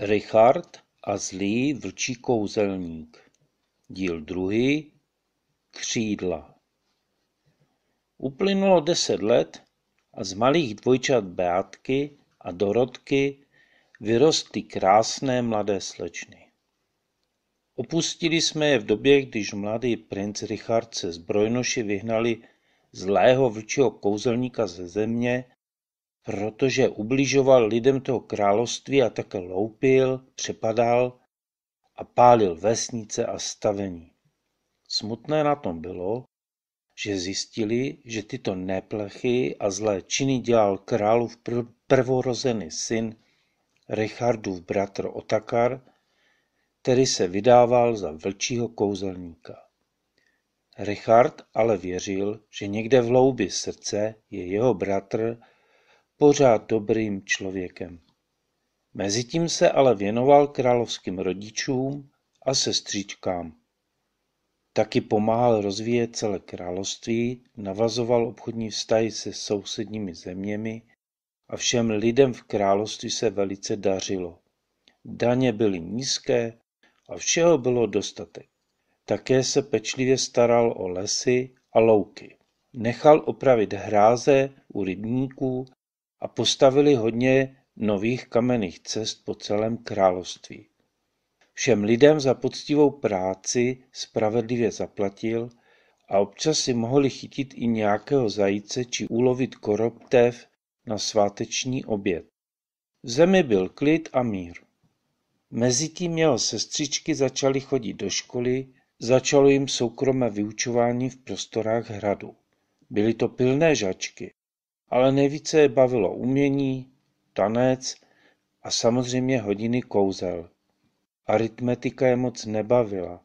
Richard a zlý vlčí kouzelník Díl druhý Křídla Uplynulo deset let a z malých dvojčat Beátky a Dorotky vyrostly krásné mladé slečny. Opustili jsme je v době, když mladý princ Richard se zbrojnoši vyhnali zlého vlčího kouzelníka ze země Protože ubližoval lidem toho království a také loupil, přepadal a pálil vesnice a stavení. Smutné na tom bylo, že zjistili, že tyto neplechy a zlé činy dělal králův pr- prvorozený syn Richardův bratr Otakar, který se vydával za vlčího kouzelníka. Richard ale věřil, že někde v loubi srdce je jeho bratr pořád dobrým člověkem. Mezitím se ale věnoval královským rodičům a sestřičkám. Taky pomáhal rozvíjet celé království, navazoval obchodní vztahy se sousedními zeměmi a všem lidem v království se velice dařilo. Daně byly nízké a všeho bylo dostatek. Také se pečlivě staral o lesy a louky. Nechal opravit hráze u rybníků a postavili hodně nových kamenných cest po celém království. Všem lidem za poctivou práci spravedlivě zaplatil a občas si mohli chytit i nějakého zajíce či ulovit koroptev na sváteční oběd. V zemi byl klid a mír. Mezitím jeho sestřičky začaly chodit do školy, začalo jim soukromé vyučování v prostorách hradu. Byly to pilné žačky ale nejvíce je bavilo umění, tanec a samozřejmě hodiny kouzel. Aritmetika je moc nebavila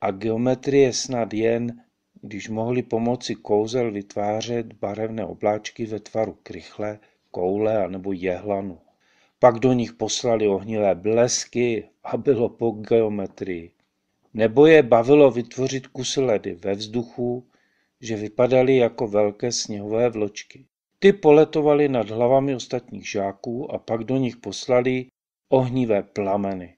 a geometrie snad jen, když mohli pomoci kouzel vytvářet barevné obláčky ve tvaru krychle, koule anebo jehlanu. Pak do nich poslali ohnilé blesky a bylo po geometrii. Nebo je bavilo vytvořit kusy ledy ve vzduchu, že vypadaly jako velké sněhové vločky. Ty poletovaly nad hlavami ostatních žáků a pak do nich poslali ohnivé plameny.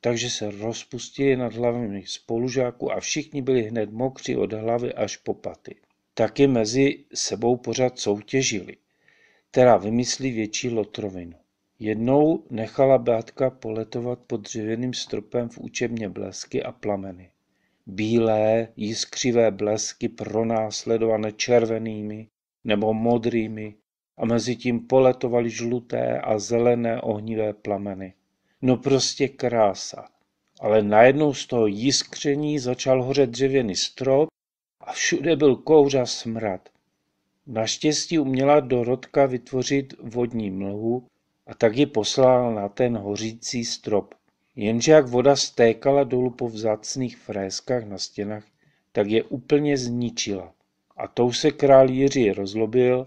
Takže se rozpustili nad hlavami spolužáků a všichni byli hned mokří od hlavy až po paty. Taky mezi sebou pořád soutěžili, která vymyslí větší lotrovinu. Jednou nechala Bátka poletovat pod dřevěným stropem v učebně blesky a plameny. Bílé, jiskřivé blesky pronásledované červenými, nebo modrými a mezi tím poletovaly žluté a zelené ohnivé plameny. No prostě krása. Ale najednou z toho jiskření začal hořet dřevěný strop a všude byl kouř a smrad. Naštěstí uměla Dorotka vytvořit vodní mlhu a tak ji poslal na ten hořící strop. Jenže jak voda stékala dolů po vzácných fréskách na stěnách, tak je úplně zničila. A tou se král Jiří rozlobil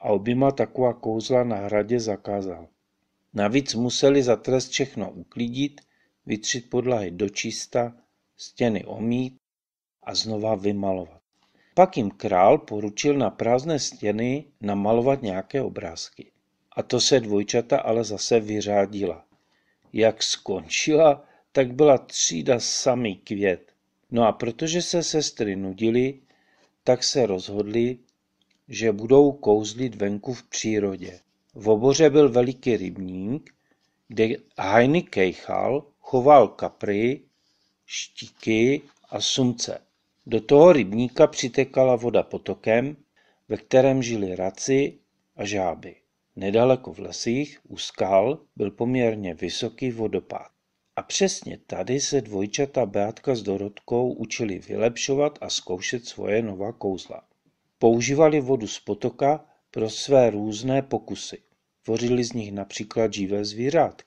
a oběma taková kouzla na hradě zakázal. Navíc museli za trest všechno uklidit, vytřít podlahy dočista, stěny omít a znova vymalovat. Pak jim král poručil na prázdné stěny namalovat nějaké obrázky. A to se dvojčata ale zase vyřádila. Jak skončila, tak byla třída samý květ. No a protože se sestry nudily, tak se rozhodli že budou kouzlit venku v přírodě. V oboře byl veliký rybník, kde Heini Kejchal choval kapry, štíky a sumce. Do toho rybníka přitekala voda potokem, ve kterém žili raci a žáby. Nedaleko v lesích u skal byl poměrně vysoký vodopád. A přesně tady se dvojčata Beatka s Dorotkou učili vylepšovat a zkoušet svoje nová kouzla. Používali vodu z potoka pro své různé pokusy. Tvořili z nich například živé zvířat.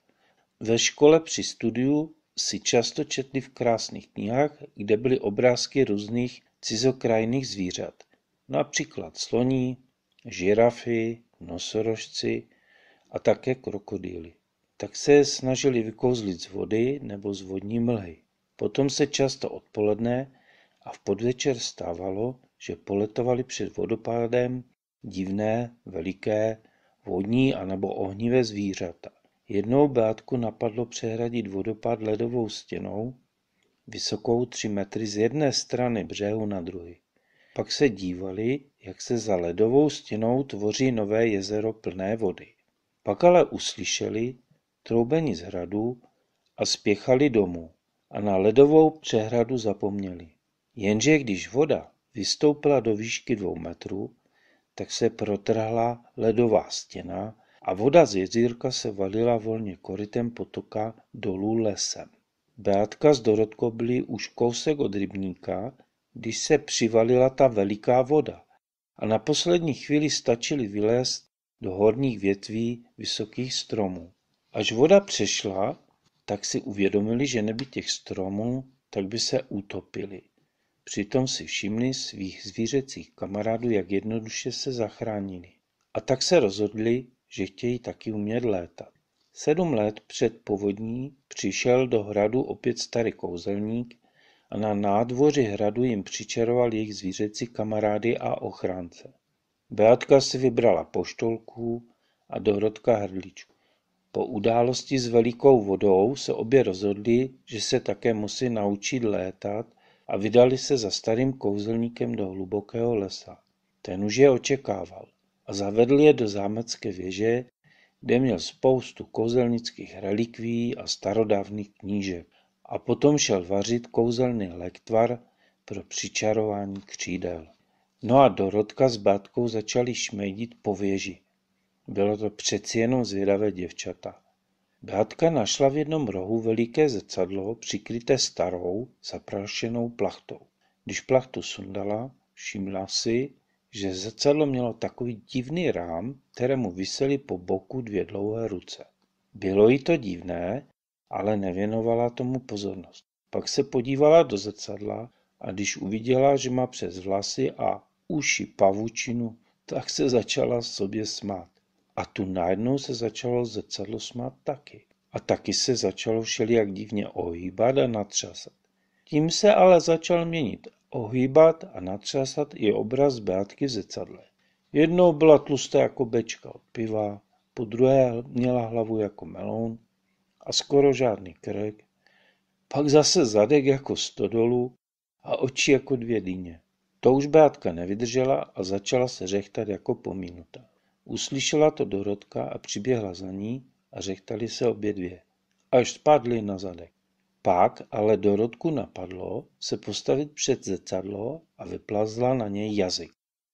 Ve škole při studiu si často četli v krásných knihách, kde byly obrázky různých cizokrajných zvířat, například sloní, žirafy, nosorožci a také krokodýly tak se je snažili vykouzlit z vody nebo z vodní mlhy. Potom se často odpoledne a v podvečer stávalo, že poletovali před vodopádem divné, veliké, vodní a nebo ohnivé zvířata. Jednou bátku napadlo přehradit vodopád ledovou stěnou, vysokou tři metry z jedné strany břehu na druhý. Pak se dívali, jak se za ledovou stěnou tvoří nové jezero plné vody. Pak ale uslyšeli, troubení z hradu a spěchali domů a na ledovou přehradu zapomněli. Jenže když voda vystoupila do výšky dvou metrů, tak se protrhla ledová stěna a voda z jezírka se valila volně korytem potoka dolů lesem. Beatka s Dorotko byly už kousek od rybníka, když se přivalila ta veliká voda a na poslední chvíli stačili vylézt do horních větví vysokých stromů. Až voda přešla, tak si uvědomili, že neby těch stromů, tak by se utopili. Přitom si všimli svých zvířecích kamarádů, jak jednoduše se zachránili. A tak se rozhodli, že chtějí taky umět létat. Sedm let před povodní přišel do hradu opět starý kouzelník a na nádvoři hradu jim přičaroval jejich zvířecí kamarády a ochránce. Beatka si vybrala poštolku a Dorotka hrdličku. Po události s velikou vodou se obě rozhodly, že se také musí naučit létat a vydali se za starým kouzelníkem do hlubokého lesa. Ten už je očekával a zavedl je do zámecké věže, kde měl spoustu kouzelnických relikví a starodávných knížek. A potom šel vařit kouzelný lektvar pro přičarování křídel. No a Dorotka s Bátkou začali šmejdit po věži. Bylo to přeci jenom zvědavé děvčata. Beatka našla v jednom rohu veliké zrcadlo přikryté starou, zaprašenou plachtou. Když plachtu sundala, všimla si, že zrcadlo mělo takový divný rám, kterému visely po boku dvě dlouhé ruce. Bylo jí to divné, ale nevěnovala tomu pozornost. Pak se podívala do zrcadla a když uviděla, že má přes vlasy a uši pavučinu, tak se začala sobě smát. A tu najednou se začalo zrcadlo smát taky. A taky se začalo všelijak divně ohýbat a natřasat. Tím se ale začal měnit, ohýbat a natřasat i obraz Beatky v zrcadle. Jednou byla tlustá jako bečka od piva, po druhé měla hlavu jako melon a skoro žádný krek, pak zase zadek jako stodolu a oči jako dvě dýně. To už Beatka nevydržela a začala se řechtat jako pomínutá. Uslyšela to Dorotka a přiběhla za ní a řechtali se obě dvě, až spadly na zadek. Pak ale Dorotku napadlo se postavit před zrcadlo a vyplazla na něj jazyk.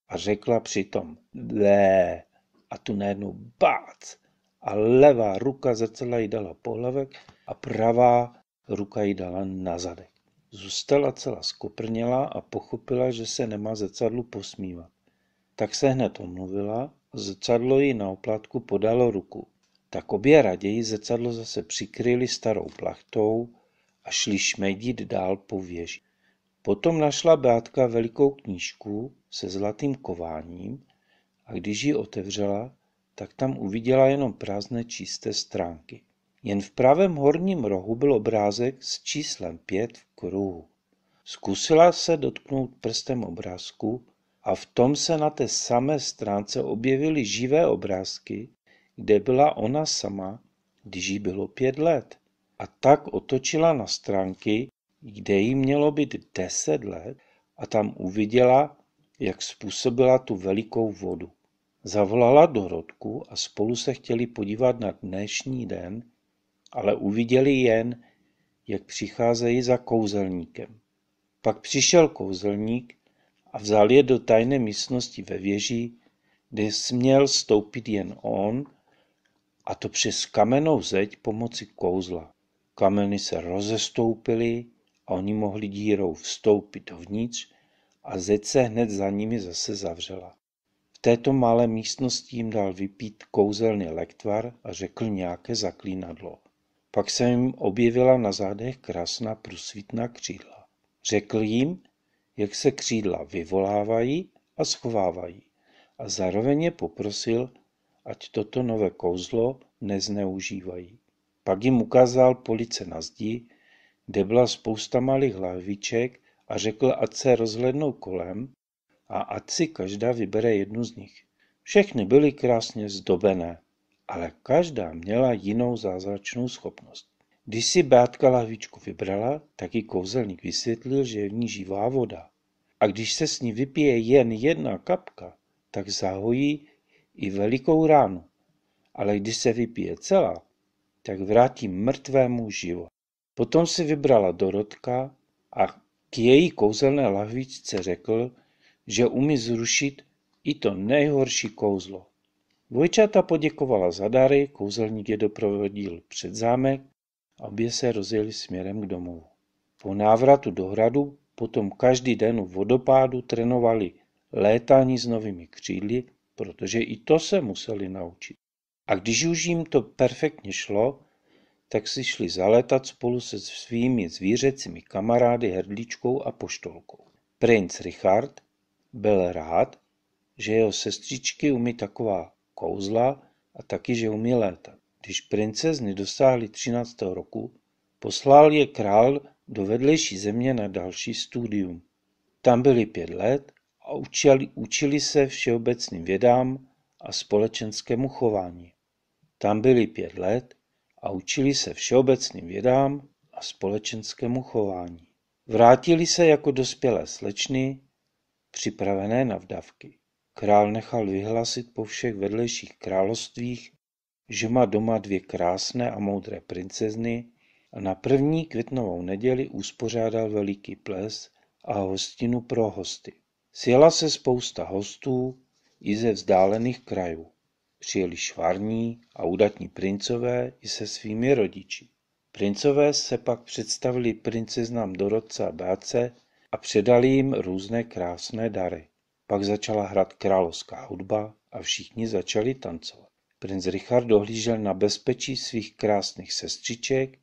A řekla přitom bé a tu najednou bác. A levá ruka zrcadla jí dala pohlavek a pravá ruka jí dala na zadek. Zůstala celá skoprněla a pochopila, že se nemá zrcadlu posmívat. Tak se hned omluvila Zrcadlo ji na oplátku podalo ruku, tak obě raději zrcadlo zase přikryli starou plachtou a šli šmedit dál po věži. Potom našla Bátka velikou knížku se zlatým kováním a když ji otevřela, tak tam uviděla jenom prázdné čisté stránky. Jen v pravém horním rohu byl obrázek s číslem pět v kruhu. Zkusila se dotknout prstem obrázku, a v tom se na té samé stránce objevily živé obrázky, kde byla ona sama, když jí bylo pět let. A tak otočila na stránky, kde jí mělo být deset let a tam uviděla, jak způsobila tu velikou vodu. Zavolala Dorotku a spolu se chtěli podívat na dnešní den, ale uviděli jen, jak přicházejí za kouzelníkem. Pak přišel kouzelník a vzal je do tajné místnosti ve věži, kde směl stoupit jen on, a to přes kamennou zeď pomocí kouzla. Kameny se rozestoupily a oni mohli dírou vstoupit dovnitř a zeď se hned za nimi zase zavřela. V této malé místnosti jim dal vypít kouzelný lektvar a řekl nějaké zaklínadlo. Pak se jim objevila na zádech krásná prusvitná křídla. Řekl jim, jak se křídla vyvolávají a schovávají a zároveň je poprosil, ať toto nové kouzlo nezneužívají. Pak jim ukázal police na zdi, kde byla spousta malých hlaviček a řekl, ať se rozhlednou kolem a ať si každá vybere jednu z nich. Všechny byly krásně zdobené, ale každá měla jinou zázračnou schopnost. Když si Bátka lahvičku vybrala, tak jí kouzelník vysvětlil, že je v ní živá voda. A když se s ní vypije jen jedna kapka, tak zahojí i velikou ránu. Ale když se vypije celá, tak vrátí mrtvému život. Potom si vybrala Dorotka a k její kouzelné lahvičce řekl, že umí zrušit i to nejhorší kouzlo. Dvojčata poděkovala za dary, kouzelník je doprovodil před zámek obě se rozjeli směrem k domu. Po návratu do hradu potom každý den u vodopádu trénovali létání s novými křídly, protože i to se museli naučit. A když už jim to perfektně šlo, tak si šli zalétat spolu se svými zvířecími kamarády hrdličkou a poštolkou. Princ Richard byl rád, že jeho sestřičky umí taková kouzla a taky, že umí létat. Když princezny dosáhly třináctého roku, poslal je král do vedlejší země na další studium. Tam byli pět let a učili, učili se všeobecným vědám a společenskému chování. Tam byli pět let a učili se všeobecným vědám a společenskému chování. Vrátili se jako dospělé slečny, připravené na vdavky. Král nechal vyhlásit po všech vedlejších královstvích že má doma dvě krásné a moudré princezny a na první květnovou neděli uspořádal veliký ples a hostinu pro hosty. Sjela se spousta hostů i ze vzdálených krajů. Přijeli švarní a udatní princové i se svými rodiči. Princové se pak představili princeznám Dorotce a Báce a předali jim různé krásné dary. Pak začala hrát královská hudba a všichni začali tancovat. Prince Richard dohlížel na bezpečí svých krásných sestřiček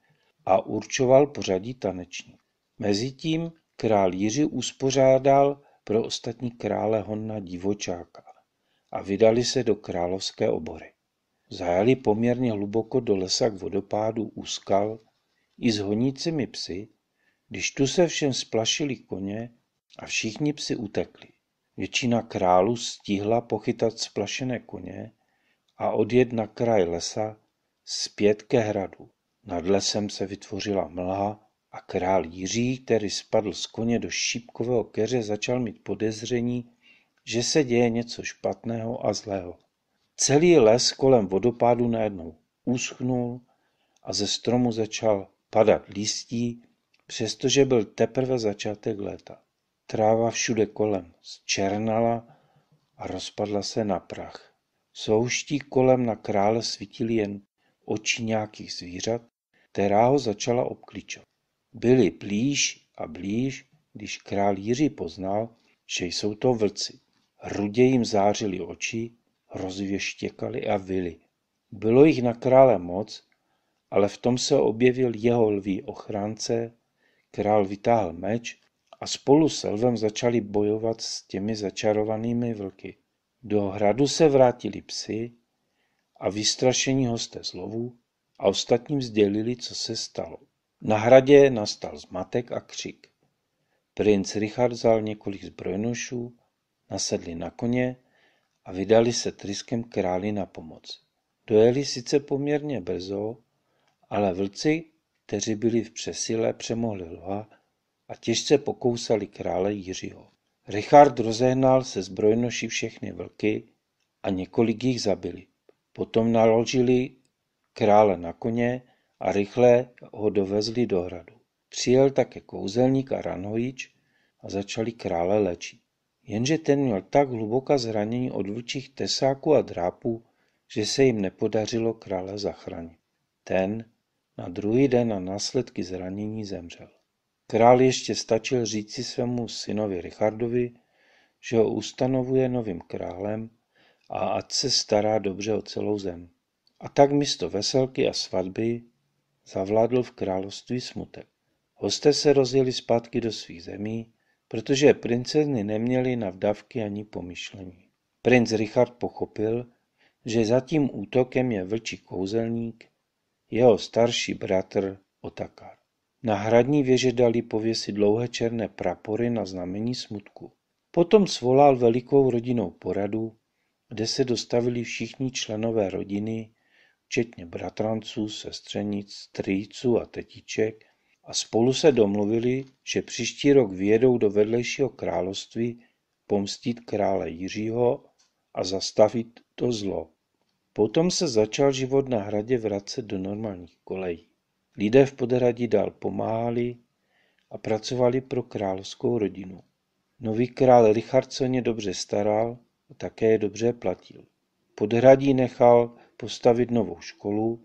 a určoval pořadí taneční. Mezitím král Jiří uspořádal pro ostatní krále Honna divočáka a vydali se do královské obory. Zajali poměrně hluboko do lesa k vodopádu u skal i s honícími psy, když tu se všem splašili koně a všichni psi utekli. Většina králů stihla pochytat splašené koně a odjet na kraj lesa zpět ke hradu. Nad lesem se vytvořila mlha a král Jiří, který spadl z koně do šípkového keře, začal mít podezření, že se děje něco špatného a zlého. Celý les kolem vodopádu najednou uschnul a ze stromu začal padat listí, přestože byl teprve začátek léta. Tráva všude kolem zčernala a rozpadla se na prach. Souští kolem na krále svítily jen oči nějakých zvířat, která ho začala obklíčovat. Byli blíž a blíž, když král Jiří poznal, že jsou to vlci. Rudě jim zářili oči, hrozivě štěkali a vyli. Bylo jich na krále moc, ale v tom se objevil jeho lví ochránce, král vytáhl meč a spolu s lvem začali bojovat s těmi začarovanými vlky. Do hradu se vrátili psi a vystrašení hosté z lovu a ostatním sdělili, co se stalo. Na hradě nastal zmatek a křik. Princ Richard vzal několik zbrojnošů, nasedli na koně a vydali se tryskem králi na pomoc. Dojeli sice poměrně brzo, ale vlci, kteří byli v přesile, přemohli lva a těžce pokousali krále Jiřího. Richard rozehnal se zbrojnoši všechny vlky a několik jich zabili. Potom naložili krále na koně a rychle ho dovezli do hradu. Přijel také kouzelník a ranojič a začali krále léčit. Jenže ten měl tak hluboká zranění od vlčích tesáků a drápů, že se jim nepodařilo krále zachránit. Ten na druhý den na následky zranění zemřel. Král ještě stačil říci svému synovi Richardovi, že ho ustanovuje novým králem a ať se stará dobře o celou zem. A tak místo veselky a svatby zavládl v království smutek. Hosté se rozjeli zpátky do svých zemí, protože princezny neměly na vdavky ani pomyšlení. Princ Richard pochopil, že za tím útokem je vlčí kouzelník, jeho starší bratr Otakar. Na hradní věže dali pověsit dlouhé černé prapory na znamení smutku. Potom svolal velikou rodinnou poradu, kde se dostavili všichni členové rodiny, včetně bratranců, sestřenic, strýců a tetiček, a spolu se domluvili, že příští rok vyjedou do vedlejšího království pomstit krále Jiřího a zastavit to zlo. Potom se začal život na hradě vracet do normálních kolejí. Lidé v podhradí dál pomáhali a pracovali pro královskou rodinu. Nový král Richard se ně dobře staral a také je dobře platil. Podhradí nechal postavit novou školu,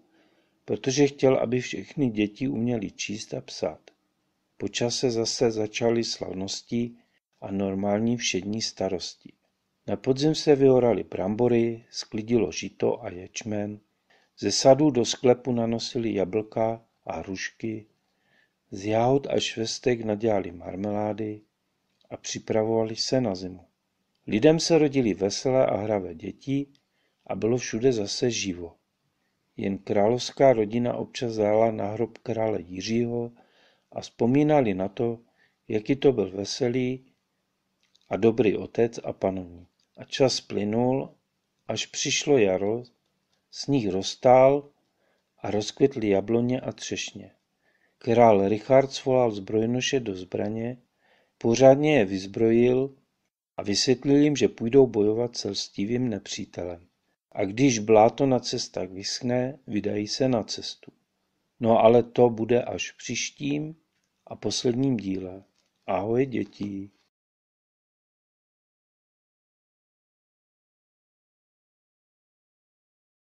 protože chtěl, aby všechny děti uměly číst a psát. Po čase zase začaly slavnosti a normální všední starosti. Na podzim se vyoraly brambory, sklidilo žito a ječmen, ze sadu do sklepu nanosili jablka a hrušky, z jahod a švestek nadělali marmelády a připravovali se na zimu. Lidem se rodili veselé a hravé děti a bylo všude zase živo. Jen královská rodina občas zajela na hrob krále Jiřího a vzpomínali na to, jaký to byl veselý a dobrý otec a panovník. A čas plynul, až přišlo jaro, sníh roztál a rozkvětly jabloně a třešně. Král Richard svolal zbrojnoše do zbraně, pořádně je vyzbrojil a vysvětlil jim, že půjdou bojovat se lstivým nepřítelem. A když bláto na cestách vyschne, vydají se na cestu. No ale to bude až příštím a posledním díle. Ahoj děti.